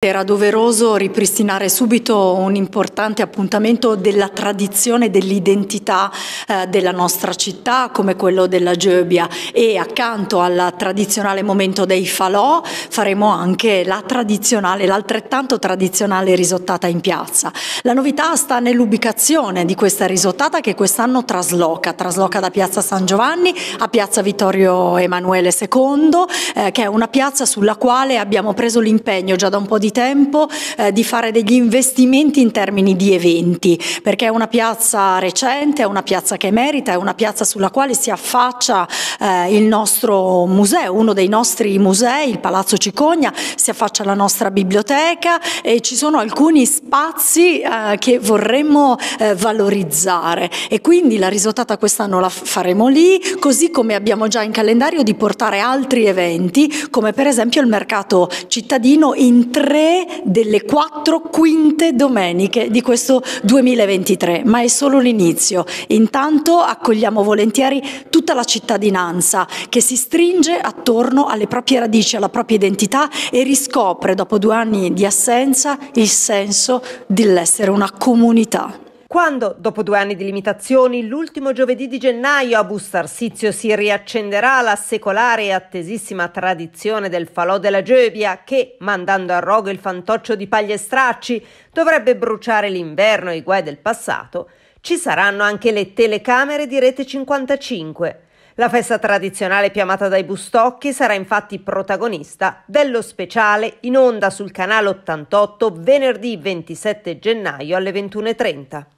Era doveroso ripristinare subito un importante appuntamento della tradizione, dell'identità eh, della nostra città come quello della Geubia e accanto al tradizionale momento dei falò faremo anche la tradizionale, l'altrettanto tradizionale risottata in piazza. La novità sta nell'ubicazione di questa risottata che quest'anno trasloca, trasloca da piazza San Giovanni a piazza Vittorio Emanuele II eh, che è una piazza sulla quale abbiamo preso l'impegno già da un po' di di tempo eh, di fare degli investimenti in termini di eventi, perché è una piazza recente, è una piazza che merita, è una piazza sulla quale si affaccia eh, il nostro museo, uno dei nostri musei, il Palazzo Cicogna, si affaccia alla nostra biblioteca e ci sono alcuni spazi eh, che vorremmo eh, valorizzare e quindi la risottata quest'anno la faremo lì, così come abbiamo già in calendario di portare altri eventi, come per esempio il mercato cittadino in tre delle quattro quinte domeniche di questo 2023, ma è solo l'inizio. Intanto accogliamo volentieri tutta la cittadinanza padronanza che si stringe attorno alle proprie radici, alla propria identità e riscopre dopo due anni di assenza il senso dell'essere una comunità. Quando, dopo due anni di limitazioni, l'ultimo giovedì di gennaio a Bustarsizio si riaccenderà la secolare e attesissima tradizione del falò della Gioia che, mandando a rogo il fantoccio di paglie e stracci, dovrebbe bruciare l'inverno e i guai del passato, ci saranno anche le telecamere di Rete 55. La festa tradizionale chiamata dai Bustocchi sarà infatti protagonista dello speciale in onda sul canale 88 venerdì 27 gennaio alle 21.30.